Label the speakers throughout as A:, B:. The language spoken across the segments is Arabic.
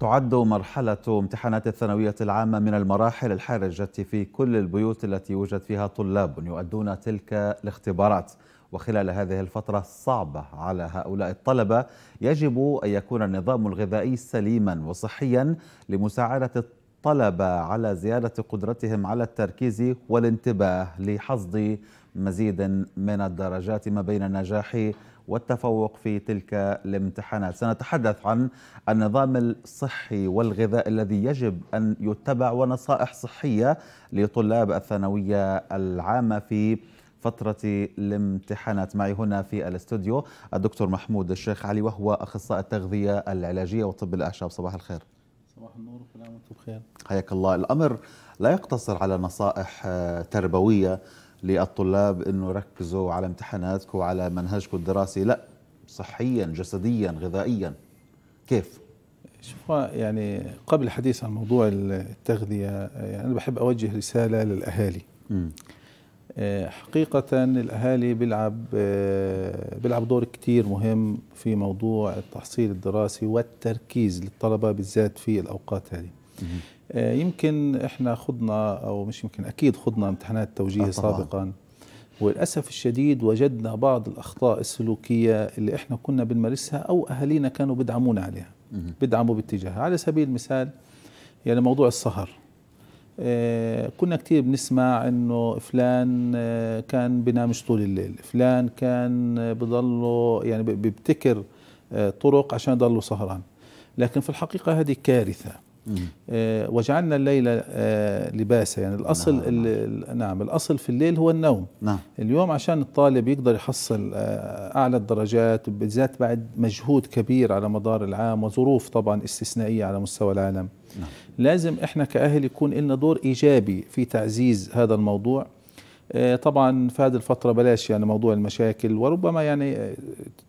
A: تعد مرحلة امتحانات الثانوية العامة من المراحل الحرجة في كل البيوت التي يوجد فيها طلاب يؤدون تلك الاختبارات وخلال هذه الفترة الصعبة على هؤلاء الطلبة يجب أن يكون النظام الغذائي سليما وصحيا لمساعدة الطلبة على زيادة قدرتهم على التركيز والانتباه لحصد مزيد من الدرجات ما بين النجاح والتفوق في تلك الامتحانات سنتحدث عن النظام الصحي والغذاء الذي يجب أن يتبع ونصائح صحية لطلاب الثانوية العامة في فترة الامتحانات معي هنا في الاستوديو الدكتور محمود الشيخ علي وهو أخصائي التغذية العلاجية وطب الأعشاب صباح الخير
B: صباح النور وكل عام وانتم بخير
A: حياك الله الأمر لا يقتصر على نصائح آه، تربوية للطلاب انه ركزوا على امتحاناتكم وعلى منهجكم الدراسي لا صحيا جسديا غذائيا
B: كيف شوف يعني قبل الحديث عن موضوع التغذيه يعني انا بحب اوجه رساله للاهالي م. آه، حقيقة الأهالي بيلعب آه، بيلعب دور كتير مهم في موضوع التحصيل الدراسي والتركيز للطلبة بالذات في الأوقات هذه آه، يمكن احنا خضنا او مش يمكن اكيد خضنا امتحانات توجيه آه سابقا وللاسف الشديد وجدنا بعض الاخطاء السلوكيه اللي احنا كنا بنمارسها او اهالينا كانوا بدعمونا عليها بدعموا باتجاهها على سبيل المثال يعني موضوع السهر آه، كنا كثير بنسمع انه فلان آه، كان بنامش طول الليل فلان كان بضله يعني بيبتكر طرق عشان يضله سهران لكن في الحقيقه هذه كارثه آه، وجعلنا الليل آه، لباسا يعني الاصل نعم. نعم. نعم الاصل في الليل هو النوم نعم. اليوم عشان الطالب يقدر يحصل آه، اعلى الدرجات بالذات بعد مجهود كبير على مدار العام وظروف طبعا استثنائيه على مستوى العالم نعم. لازم احنا كاهل يكون لنا دور ايجابي في تعزيز هذا الموضوع طبعا في هذه الفتره بلاش يعني موضوع المشاكل وربما يعني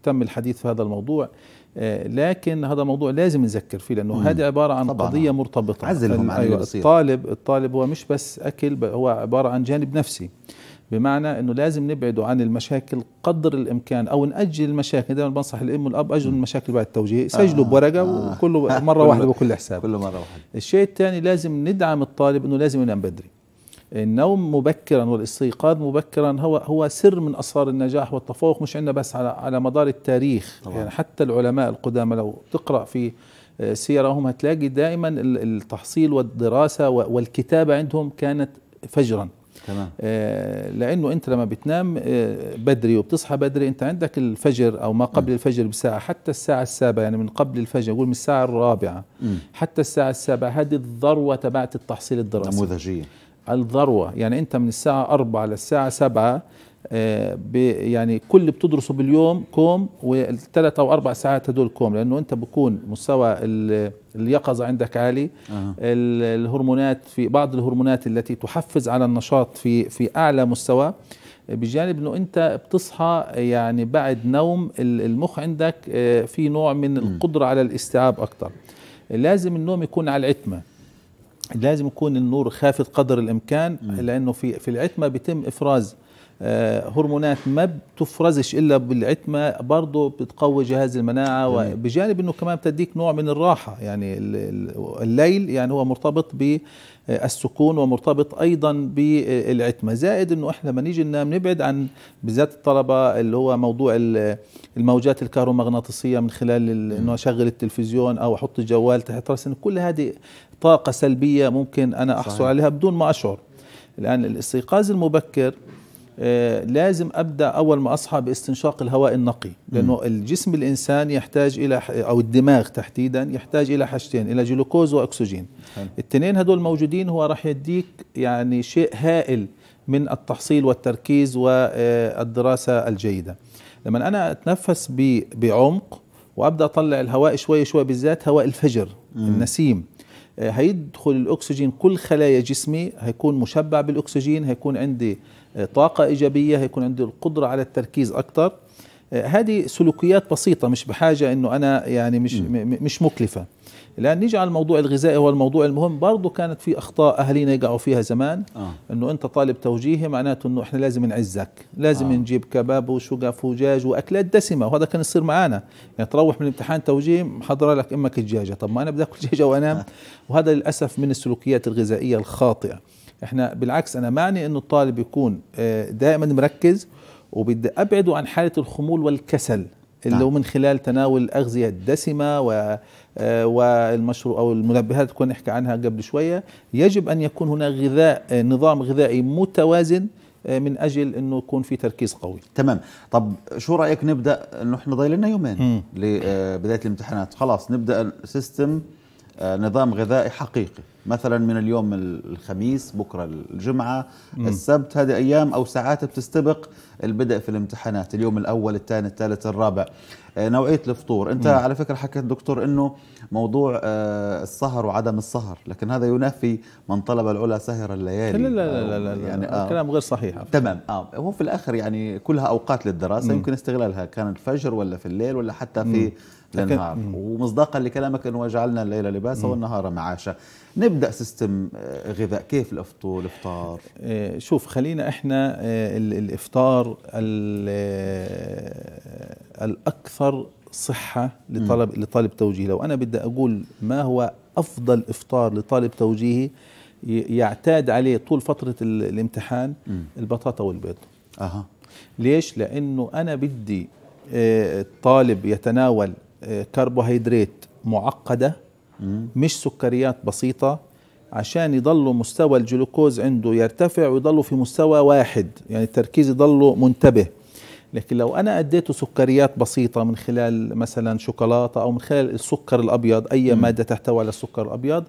B: تم الحديث في هذا الموضوع آه، لكن هذا موضوع لازم نذكر فيه لانه هذه عباره عن قضيه مرتبطه عزلهم عن أيوة الطالب الطالب هو مش بس اكل هو عباره عن جانب نفسي بمعنى انه لازم نبعده عن المشاكل قدر الامكان او ناجل المشاكل دائما بنصح الام والاب اجلوا المشاكل بعد التوجيه سجلوا آه بورقه آه وكله مره واحده بكل حساب كل مره واحده الشيء الثاني لازم ندعم الطالب انه لازم ينام بدري النوم مبكرا والاستيقاظ مبكرا هو هو سر من اسرار النجاح والتفوق مش عندنا بس على على مدار التاريخ طبعا. يعني حتى العلماء القدامى لو تقرا في آه، سيرهم هتلاقي دائما التحصيل والدراسه والكتابه عندهم كانت فجرا تمام آه، لانه انت لما بتنام آه، بدري وبتصحى بدري انت عندك الفجر او ما قبل م. نعم. الفجر بساعه حتى الساعه السابعه يعني من قبل الفجر قول من الساعه الرابعه م. حتى الساعه السابعه هذه الذروه تبعت التحصيل الدراسي نموذجيه الذروة يعني أنت من الساعة 4 للساعة 7 آه، يعني كل اللي بتدرسه باليوم كوم والثلاث او اربع ساعات هدول كوم لانه انت بكون مستوى اليقظه عندك عالي آه. الهرمونات في بعض الهرمونات التي تحفز على النشاط في في اعلى مستوى بجانب انه انت بتصحى يعني بعد نوم المخ عندك آه، في نوع من القدره على الاستيعاب اكثر لازم النوم يكون على العتمه لازم يكون النور خافت قدر الامكان لانه في في العتمه بيتم افراز آه، هرمونات ما بتفرزش الا بالعتمه برضه بتقوي جهاز المناعه وبجانب انه كمان بتديك نوع من الراحه يعني الليل يعني هو مرتبط بالسكون آه، ومرتبط ايضا بالعتمه زائد انه احنا لما نيجي ننام نبعد عن بالذات الطلبه اللي هو موضوع الموجات الكهرومغناطيسيه من خلال انه اشغل التلفزيون او احط الجوال تحت راسي كل هذه طاقه سلبيه ممكن انا احصل صحيح. عليها بدون ما اشعر الان الاستيقاظ المبكر آه، لازم ابدا اول ما اصحى باستنشاق الهواء النقي لانه الجسم الانسان يحتاج الى او الدماغ تحديدا يحتاج الى حاجتين الى جلوكوز واكسجين الاثنين هدول موجودين هو راح يديك يعني شيء هائل من التحصيل والتركيز والدراسه الجيده لما انا اتنفس بعمق وابدا اطلع الهواء شوي شوي بالذات هواء الفجر النسيم آه، هيدخل الاكسجين كل خلايا جسمي هيكون مشبع بالاكسجين هيكون عندي آه، طاقه ايجابيه هيكون عندي القدره على التركيز اكثر هذه سلوكيات بسيطه مش بحاجه انه انا يعني مش م. مش مكلفه الان نيجي على الموضوع الغذائي هو الموضوع المهم برضه كانت في اخطاء اهالينا يقعوا فيها زمان آه. انه انت طالب توجيهي معناته انه احنا لازم نعزك لازم آه. نجيب كباب وشقف وجاج واكلات دسمه وهذا كان يصير معنا يعني تروح من امتحان توجيهي محضره لك امك الدجاجه طب ما انا بدي اكل دجاجه وانام آه. وهذا للاسف من السلوكيات الغذائيه الخاطئه احنا بالعكس انا معني انه الطالب يكون آه، دائما مركز وبدي أبعده عن حالة الخمول والكسل اللي هو نعم. من خلال تناول الأغذية الدسمة و آه، والمشروب أو المنبهات اللي كنا نحكي عنها قبل شوية يجب أن يكون هناك غذاء نظام غذائي متوازن آه، من اجل انه يكون في تركيز قوي تمام طب شو رايك نبدا انه احنا ضايل لنا يومين لبدايه آه،
A: الامتحانات خلاص نبدا سيستم نظام غذائي حقيقي مثلا من اليوم الخميس بكره الجمعه م. السبت هذه ايام او ساعات بتستبق البدء في الامتحانات اليوم الاول الثاني الثالث الرابع آه، نوعيه الفطور انت م. على فكره حكيت دكتور انه موضوع آه، السهر وعدم السهر لكن هذا ينافي من طلب العلا سهر الليالي لا لا لا آه، لا, لا يعني آه
B: كلام غير صحيح
A: تمام اه هو في الاخر يعني كلها اوقات للدراسه م. يمكن استغلالها كان الفجر ولا في الليل ولا حتى في م. للنهار ومصداقا لكلامك انه جعلنا الليل لباسا والنهار معاشا نبدا سيستم آه،
B: غذاء كيف الافطار الافطار آه، شوف خلينا احنا آه، الافطار الاكثر صحه لطلب لطالب توجيه لو انا بدي اقول ما هو افضل افطار لطالب توجيهي يعتاد عليه طول فتره الامتحان البطاطا والبيض اها ليش لانه انا بدي الطالب يتناول كربوهيدرات معقده مش سكريات بسيطه عشان يضلوا مستوى الجلوكوز عنده يرتفع ويضلوا في مستوى واحد يعني التركيز يضلوا منتبه لكن لو انا اديته سكريات بسيطه من خلال مثلا شوكولاته او من خلال السكر الابيض اي م. ماده تحتوي على السكر الابيض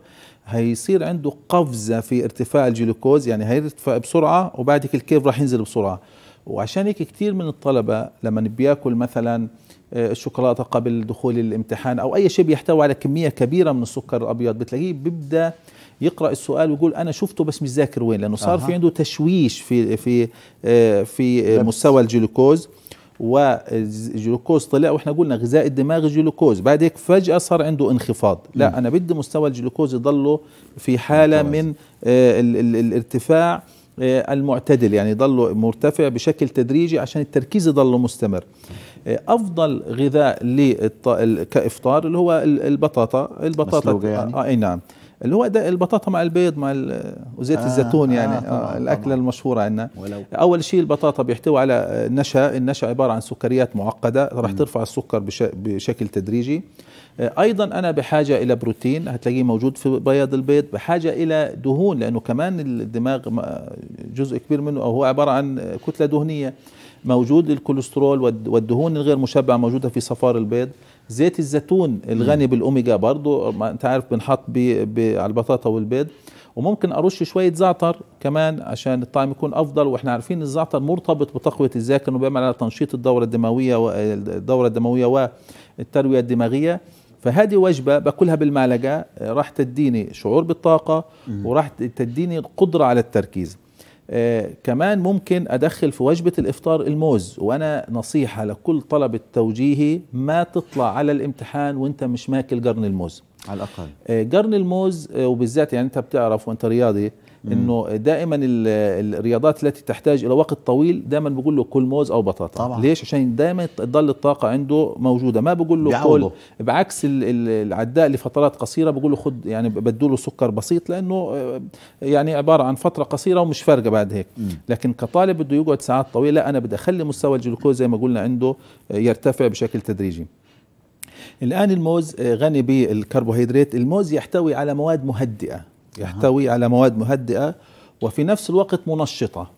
B: هيصير عنده قفزه في ارتفاع الجلوكوز يعني هيرتفع بسرعه وبعد الكيف راح ينزل بسرعه وعشان هيك كثير من الطلبه لما بياكل مثلا آه، الشوكولاته قبل دخول الامتحان او اي شيء بيحتوي على كميه كبيره من السكر الابيض بتلاقيه بيبدا يقرا السؤال ويقول انا شفته بس مش ذاكر وين لانه صار أه. في عنده تشويش في في آه، في مستوى الجلوكوز والجلوكوز طلع واحنا قلنا غذاء الدماغ الجلوكوز بعد هيك فجاه صار عنده انخفاض لا م. انا بدي مستوى الجلوكوز يضله في حاله من آه، الارتفاع آه، المعتدل يعني يضل مرتفع بشكل تدريجي عشان التركيز يضل مستمر آه، افضل غذاء كافطار اللي هو البطاطا البطاطا مسلوقة يعني. آه اي نعم اللي هو ده البطاطا مع البيض مع وزيت آه الزيتون يعني آه آه الاكله طبعاً المشهوره عندنا اول شيء البطاطا بيحتوي على نشا النشا عباره عن سكريات معقده راح ترفع السكر بش بشكل تدريجي آه، ايضا انا بحاجه الى بروتين هتلاقيه موجود في بياض البيض بحاجه الى دهون لانه كمان الدماغ جزء كبير منه او هو عباره عن كتله دهنيه موجود الكوليسترول والدهون الغير مشبعه موجوده في صفار البيض زيت الزيتون الغني بالاوميجا ما انت عارف بنحط بي بي على البطاطا والبيض وممكن ارش شويه زعتر كمان عشان الطعم يكون افضل واحنا عارفين الزعتر مرتبط بتقويه الذاكره وبيعمل على تنشيط الدوره الدمويه والدوره الدمويه والترويه الدماغيه فهذه وجبة باكلها بالمعلقة راح تديني شعور بالطاقة وراح تديني القدرة على التركيز آه، كمان ممكن أدخل في وجبة الإفطار الموز وأنا نصيحة لكل طلبة توجيهي ما تطلع على الامتحان وانت مش ماكل قرن الموز على الأقل آه، قرن الموز آه، وبالذات يعني انت بتعرف وانت رياضي انه دائما الرياضات التي تحتاج الى وقت طويل دائما بقول له كل موز او بطاطا طبعا. ليش عشان دائما تضل الطاقه عنده موجوده ما بقول له كل بعكس العداء لفترات قصيره بقول له خد يعني بدوله سكر بسيط لانه آه، يعني عباره عن فتره قصيره ومش فارقه بعد هيك م. لكن كطالب بده يقعد ساعات طويله انا بدي اخلي مستوى الجلوكوز زي ما قلنا عنده آه، يرتفع بشكل تدريجي الآن الموز آه، غني بالكربوهيدرات الموز يحتوي على مواد مهدئة يحتوي على مواد مهدئة وفي نفس الوقت منشطة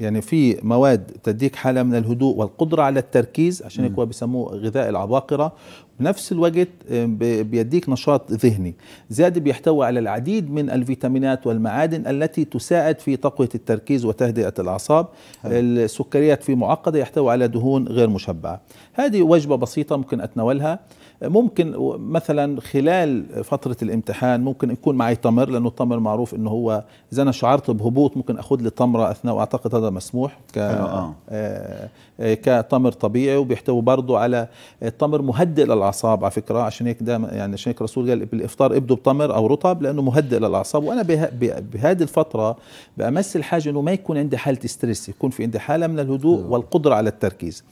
B: يعني في مواد تديك حالة من الهدوء والقدرة على التركيز عشان هيك بسموه غذاء العباقرة بنفس الوقت آه، بيديك نشاط ذهني زاد بيحتوي على العديد من الفيتامينات والمعادن التي تساعد في تقوية التركيز وتهدئة الأعصاب السكريات فيه معقدة يحتوي على دهون غير مشبعة هذه وجبة بسيطة ممكن أتناولها ممكن مثلا خلال فتره الامتحان ممكن يكون معي تمر لانه التمر معروف انه هو اذا انا شعرت بهبوط ممكن اخذ لي تمره اثناء واعتقد هذا مسموح ك آه. آه،, آه. كتمر طبيعي وبيحتوي برضه على التمر مهدئ للاعصاب على فكره عشان هيك دائما يعني عشان هيك الرسول قال بالافطار ابدوا بتمر او رطب لانه مهدئ للاعصاب وانا بهذه الفتره بامس الحاجه انه ما يكون عندي حاله ستريس يكون في عندي حاله من الهدوء والقدره على التركيز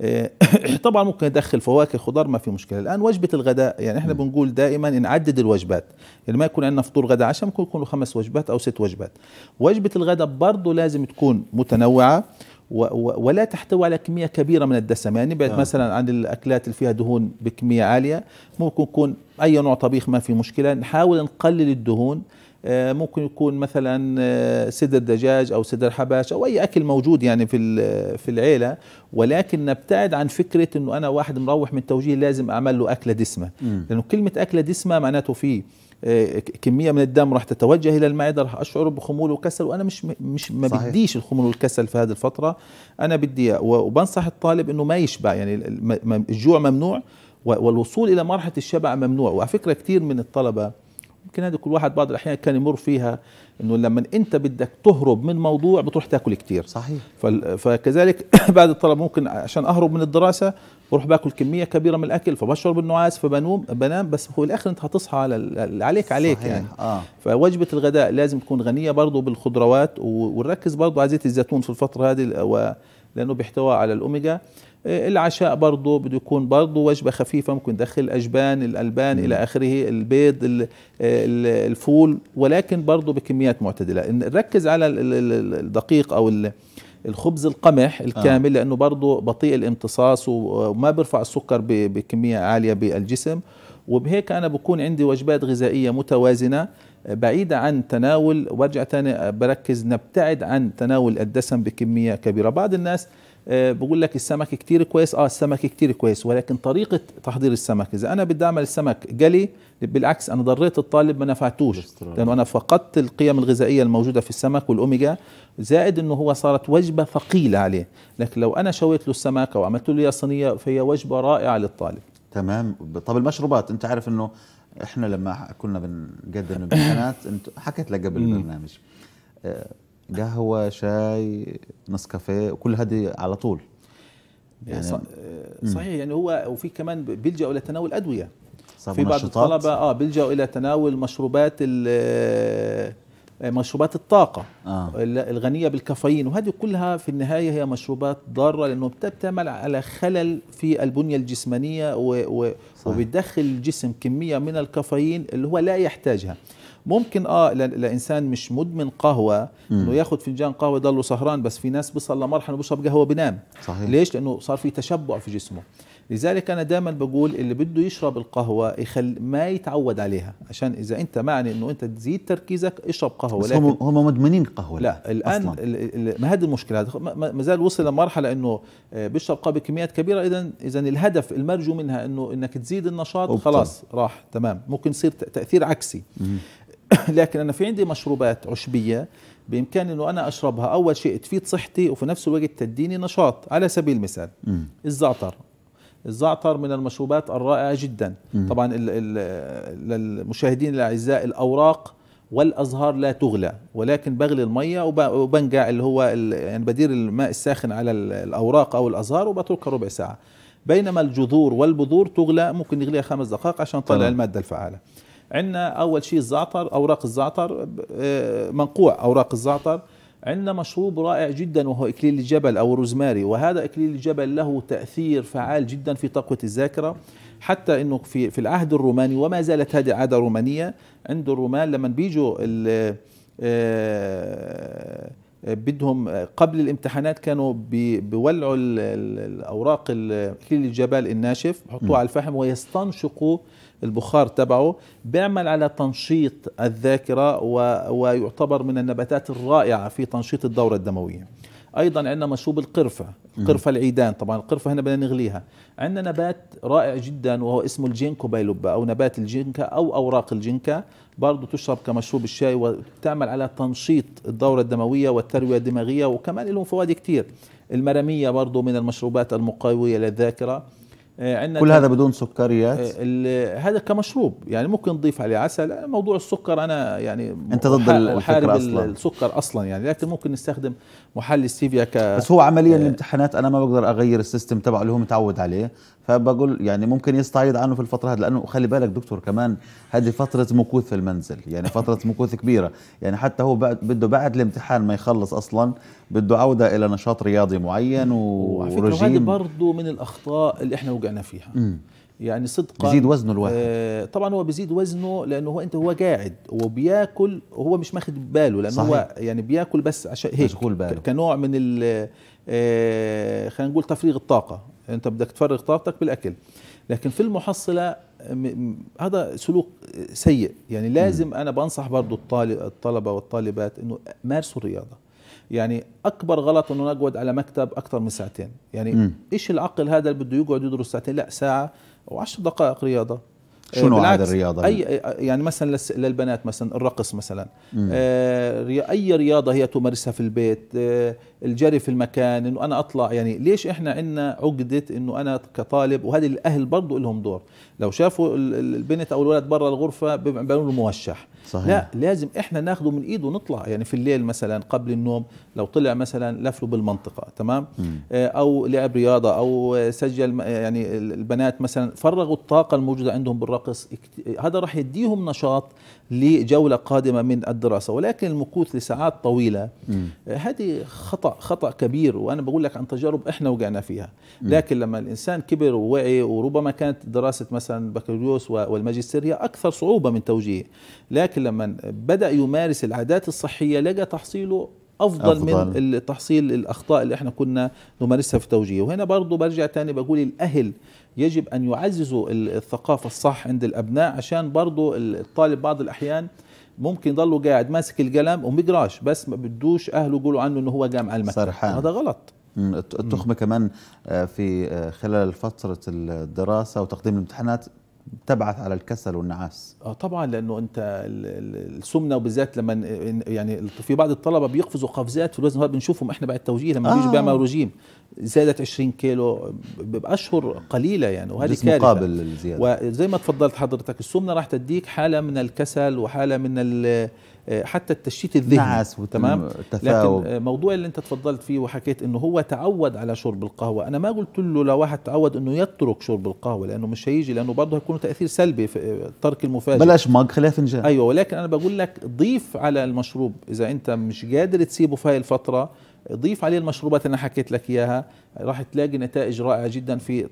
B: آه، طبعا ممكن ادخل فواكه خضار ما في مشكله الان وجبه الغداء يعني احنا م. بنقول دائما نعدد الوجبات يعني ما يكون عندنا فطور غداء عشاء ممكن يكونوا خمس وجبات او ست وجبات وجبه الغداء برضه لازم تكون متنوعه و و ولا تحتوي على كميه كبيره من الدسم يعني نبعد آه. مثلا عن الاكلات اللي فيها دهون بكميه عاليه ممكن يكون اي نوع طبيخ ما في مشكله نحاول نقلل الدهون آه، ممكن يكون مثلا آه، سدر دجاج او سدر حباش او اي اكل موجود يعني في في العيله ولكن نبتعد عن فكره انه انا واحد مروح من توجيه لازم اعمل له اكله دسمه لانه كلمه اكله دسمه معناته في آه، كميه من الدم راح تتوجه الى المعده راح اشعر بخمول وكسل وانا مش مش ما صحيح. بديش الخمول والكسل في هذه الفتره انا بدي وبنصح الطالب انه ما يشبع يعني الجوع ممنوع والوصول الى مرحله الشبع ممنوع وعلى فكره كثير من الطلبه يمكن هذه كل واحد بعض الاحيان كان يمر فيها انه لما انت بدك تهرب من موضوع بتروح تاكل كثير صحيح فكذلك بعد الطلب ممكن عشان اهرب من الدراسه بروح باكل كميه كبيره من الاكل فبشعر بالنعاس فبنوم بنام بس هو الاخر انت هتصحى على عليك عليك صحيح. يعني آه. فوجبه الغداء لازم تكون غنيه برضه بالخضروات ونركز برضه على زيت الزيتون في الفتره هذه لانه بيحتوى على الاوميجا آه، العشاء برضه بده يكون برضه وجبه خفيفه ممكن ندخل اجبان الالبان الى اخره البيض الفول ولكن برضه بكميات معتدله نركز على الدقيق او الخبز القمح الكامل آه. لانه برضه بطيء الامتصاص وما بيرفع السكر بكميه عاليه بالجسم وبهيك انا بكون عندي وجبات غذائيه متوازنه بعيدة عن تناول وارجع تاني بركز نبتعد عن تناول الدسم بكمية كبيرة بعض الناس آه، بقول لك السمك كتير كويس اه السمك كتير كويس ولكن طريقه تحضير السمك اذا انا بدي اعمل السمك قلي بالعكس انا ضريت الطالب ما نفعتوش لانه انا فقدت القيم الغذائيه الموجوده في السمك والاوميجا زائد انه هو صارت وجبه ثقيله عليه لكن لو انا شويت له السمك او عملت له صينيه فهي وجبه رائعه للطالب تمام طب المشروبات
A: انت عارف انه احنا لما كنا بنقدم البيانات انت حكيت لك قبل البرنامج آه، قهوه شاي نسكافيه كل هذه على طول
B: يعني صحيح يعني هو وفي كمان بيلجأوا الى تناول ادويه في بعض الطلبه اه بيلجأوا الى تناول مشروبات آه، مشروبات الطاقة آه. الغنية بالكافيين وهذه كلها في النهاية هي مشروبات ضارة لأنه بتعمل على خلل في البنية الجسمانية و... و... وبتدخل الجسم كمية من الكافيين اللي هو لا يحتاجها ممكن اه لانسان مش مدمن قهوه انه ياخذ فنجان قهوه يضله سهران بس في ناس بيصل لمرحله بيشرب قهوه بينام صحيح. ليش لانه صار في تشبع في جسمه لذلك انا دائما بقول اللي بده يشرب القهوه يخل ما يتعود عليها عشان اذا انت معني انه انت تزيد تركيزك اشرب قهوه بس هم هم مدمنين قهوه لا الان ما هذه المشكله ما زال وصل لمرحله انه آه، بيشرب قهوه بكميات كبيره اذا اذا الهدف المرجو منها انه انك تزيد النشاط خلاص راح تمام ممكن يصير تاثير عكسي لكن انا في عندي مشروبات عشبيه بامكاني انه انا اشربها اول شيء تفيد صحتي وفي نفس الوقت تديني نشاط على سبيل المثال م. الزعتر الزعتر من المشروبات الرائعه جدا م. طبعا الـ الـ للمشاهدين الاعزاء الاوراق والازهار لا تغلى ولكن بغلي الميه وبنقع اللي هو يعني بدير الماء الساخن على الاوراق او الازهار وبتركها ربع ساعه بينما الجذور والبذور تغلى ممكن يغليها خمس دقائق عشان تطلع الماده الفعاله عندنا اول شيء الزعتر اوراق الزعتر آه، منقوع اوراق الزعتر عندنا مشروب رائع جدا وهو اكليل الجبل او روزماري وهذا اكليل الجبل له تاثير فعال جدا في تقويه الذاكره حتى انه في في العهد الروماني وما زالت هذه عاده رومانيه عند الرومان لما بيجوا آه، بدهم قبل الامتحانات كانوا بيولعوا الاوراق اكليل الجبال الناشف بحطوه على الفحم ويستنشقوا البخار تبعه بيعمل على تنشيط الذاكره ويعتبر من النباتات الرائعه في تنشيط الدوره الدمويه ايضا عندنا مشروب القرفه القرفه العيدان طبعا القرفه هنا بدنا نغليها عندنا نبات رائع جدا وهو اسمه الجينكو بايلوبا او نبات الجينكا او اوراق الجينكا برضه تشرب كمشروب الشاي وتعمل على تنشيط الدوره الدمويه والترويه الدماغيه وكمان لهم فوائد كثير المرميه برضه من المشروبات المقويه للذاكره آه، عندنا كل هذا بدون
A: سكريات
B: آه، هذا كمشروب يعني ممكن نضيف عليه عسل موضوع السكر انا يعني انت ضد الفكره اصلا السكر اصلا يعني لكن ممكن نستخدم محل ستيفيا ك بس هو
A: عمليا آه الامتحانات انا ما بقدر اغير السيستم تبعه اللي هو متعود عليه فبقول يعني ممكن يستعيض عنه في الفتره هذه لانه خلي بالك دكتور كمان هذه فتره مكوث في المنزل يعني فتره مكوث كبيره يعني حتى هو بده بعد الامتحان ما يخلص اصلا بده عوده الى نشاط رياضي معين ورجيم
B: وعلى فكره هذه برضه من الاخطاء اللي احنا وقع أنا فيها م. يعني صدقا بيزيد وزنه الواحد آه طبعا هو بيزيد وزنه لانه هو انت هو قاعد وبياكل وهو مش ماخد باله لانه صحيح. هو يعني بياكل بس عشان هيك مشغول باله كنوع من ال آه خلينا نقول تفريغ الطاقه انت بدك تفرغ طاقتك بالاكل لكن في المحصله هذا سلوك سيء يعني لازم م. انا بنصح برضه الطالب الطلبه والطالبات انه مارسوا الرياضه يعني اكبر غلط انه نقعد على مكتب اكثر من ساعتين يعني م. ايش العقل هذا اللي بده يقعد يدرس ساعتين لا ساعه و10 دقائق رياضه آه، شنو هذا الرياضه اي آه، يعني مثلا للبنات مثلا الرقص مثلا آه اي رياضه هي تمارسها في البيت آه، الجري في المكان انه انا اطلع يعني ليش احنا عندنا عقده انه انا كطالب وهذه الاهل برضه لهم دور لو شافوا البنت او الولد برا الغرفه بيعملوا له موشح صحيح. لا لازم احنا ناخده من ايده ونطلع يعني في الليل مثلا قبل النوم لو طلع مثلا لفله بالمنطقه تمام م. آه، او لعب رياضه او سجل يعني البنات مثلا فرغوا الطاقه الموجوده عندهم بالرقص هذا راح يديهم نشاط لجوله قادمه من الدراسه ولكن المكوث لساعات طويله آه، هذه خطا خطا كبير وانا بقول لك عن تجارب احنا وقعنا فيها لكن لما الانسان كبر ووعي وربما كانت دراسه مثلا بكالوريوس والماجستير هي اكثر صعوبه من توجيه لكن ولكن لما بدأ يمارس العادات الصحية لقى تحصيله أفضل, أفضل. من تحصيل الأخطاء اللي احنا كنا نمارسها في التوجيه وهنا برضه برجع تاني بقول الأهل يجب أن يعززوا الثقافة الصح عند الأبناء عشان برضه الطالب بعض الأحيان ممكن يضله قاعد ماسك القلم ومقراش بس ما بدوش أهله يقولوا عنه أنه هو جامع على المكتب هذا غلط التخمه
A: كمان آه، في آه، خلال فتره الدراسه وتقديم الامتحانات تبعث على الكسل والنعاس
B: اه طبعا لانه انت السمنه وبالذات لما يعني في بعض الطلبه بيقفزوا قفزات في الوزن بنشوفهم احنا بعد التوجيه لما بيجوا آه. بيعملوا رجيم زادت 20 كيلو باشهر قليله يعني وهذه كارثه مقابل
A: للزياده
B: وزي ما تفضلت حضرتك السمنه راح تديك حاله من الكسل وحاله من حتى التشتيت الذهني نعس تمام تفاوب. لكن موضوع اللي انت تفضلت فيه وحكيت انه هو تعود على شرب القهوه انا ما قلت له لو واحد تعود انه يترك شرب القهوه لانه مش هيجي لانه برضه هيكون تاثير سلبي في ترك المفاجئ بلاش
A: مج خليها فنجان ايوه
B: ولكن انا بقول لك ضيف على المشروب اذا انت مش قادر تسيبه في هاي الفتره ضيف عليه المشروبات اللي انا حكيت لك اياها راح تلاقي نتائج رائعه جدا في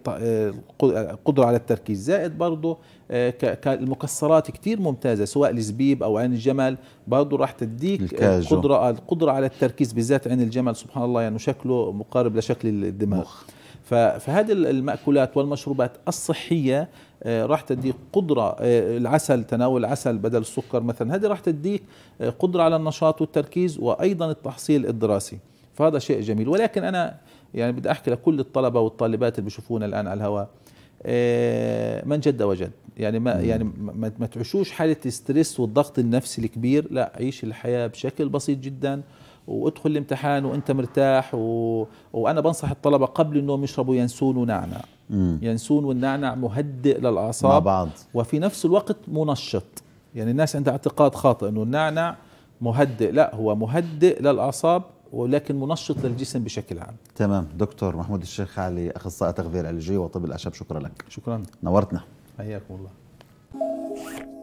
B: القدره آه، آه، على التركيز زائد برضه آه، المكسرات كتير ممتازه سواء الزبيب او عين الجمل برضه راح تديك الكاجو. القدره القدره على التركيز بالذات عين الجمل سبحان الله يعني شكله مقارب لشكل الدماغ مخ. فهذه المأكولات والمشروبات الصحية راح تديك قدرة العسل تناول العسل بدل السكر مثلا هذه راح تديك قدرة على النشاط والتركيز وأيضا التحصيل الدراسي فهذا شيء جميل ولكن انا يعني بدي احكي لكل الطلبه والطالبات اللي بيشوفونا الان على الهواء آه، من جد وجد يعني ما يعني ما تعيشوش حاله الستريس والضغط النفسي الكبير لا عيش الحياه بشكل بسيط جدا وادخل الامتحان وانت مرتاح و... وانا بنصح الطلبه قبل النوم يشربوا ينسون ونعنع مم. ينسون والنعنع مهدئ للاعصاب مع بعض وفي نفس الوقت منشط يعني الناس عندها اعتقاد خاطئ انه النعنع مهدئ لا هو مهدئ للاعصاب ولكن منشط للجسم بشكل عام
A: تمام دكتور محمود الشيخ علي اخصائي تغذيه علاجيه وطب الاعشاب شكرا لك شكرا نورتنا
B: حياكم الله